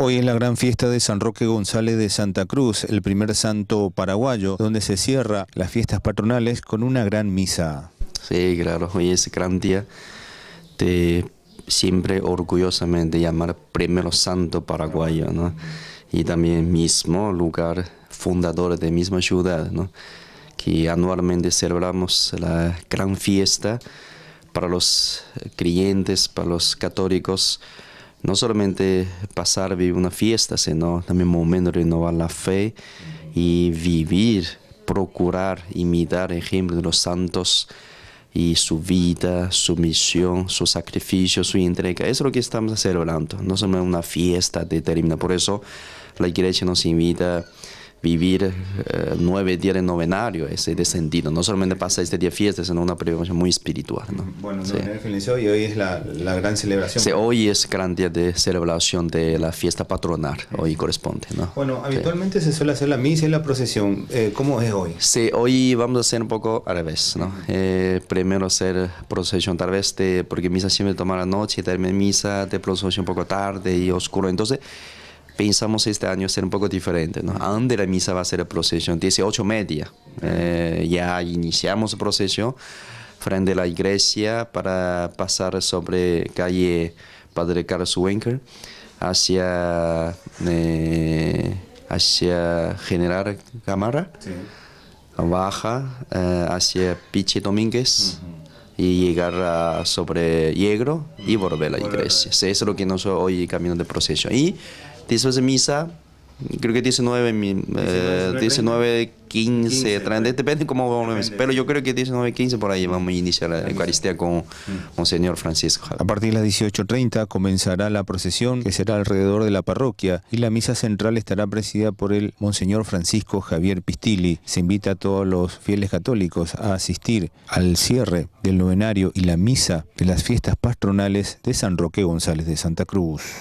Hoy es la gran fiesta de San Roque González de Santa Cruz, el primer santo paraguayo, donde se cierra las fiestas patronales con una gran misa. Sí, claro, hoy es gran día. de siempre orgullosamente llamar primero santo paraguayo, ¿no? Y también mismo lugar fundador de misma ciudad, ¿no? Que anualmente celebramos la gran fiesta para los creyentes, para los católicos, no solamente pasar una fiesta, sino también momento de renovar la fe y vivir, procurar imitar el ejemplo de los santos y su vida, su misión, su sacrificio, su entrega. Eso es lo que estamos celebrando, no solamente una fiesta determinada. Por eso la iglesia nos invita vivir eh, nueve días de novenario, ese descendido sentido. No solamente pasa este día fiesta, sino una preparación muy espiritual. Bueno, sí. no, y hoy es la, la gran celebración. Sí, hoy es gran día de celebración de la fiesta patronal, hoy corresponde. ¿no? Bueno, habitualmente se suele hacer la misa y la procesión. Eh, ¿Cómo es hoy? Sí, hoy vamos a hacer un poco al revés. ¿no? Eh, primero hacer procesión tal vez, porque misa siempre toma la noche, y termina misa, de procesión un poco tarde y oscuro. Entonces, pensamos este año ser un poco diferente. ¿no? Antes la misa va a ser la procesión, 18 media. Eh, ya iniciamos la procesión frente a la iglesia para pasar sobre calle Padre Carlos Wenker hacia, eh, hacia General cámara baja eh, hacia Piche Domínguez. y llegar sobre Yegro y volver a la iglesia. Eso es lo que nosotros hoy camino de procesión. Y después misa, creo que 1915, 19, de 15, 30, depende cómo vamos. Pero yo creo que 19.15, 15 por ahí vamos a iniciar la Eucaristía con mm. Monseñor Francisco. A partir de las 18.30 comenzará la procesión que será alrededor de la parroquia y la misa central estará presidida por el Monseñor Francisco Javier Pistilli. Se invita a todos los fieles católicos a asistir al cierre del novenario y la misa de las fiestas patronales de San Roque González de Santa Cruz.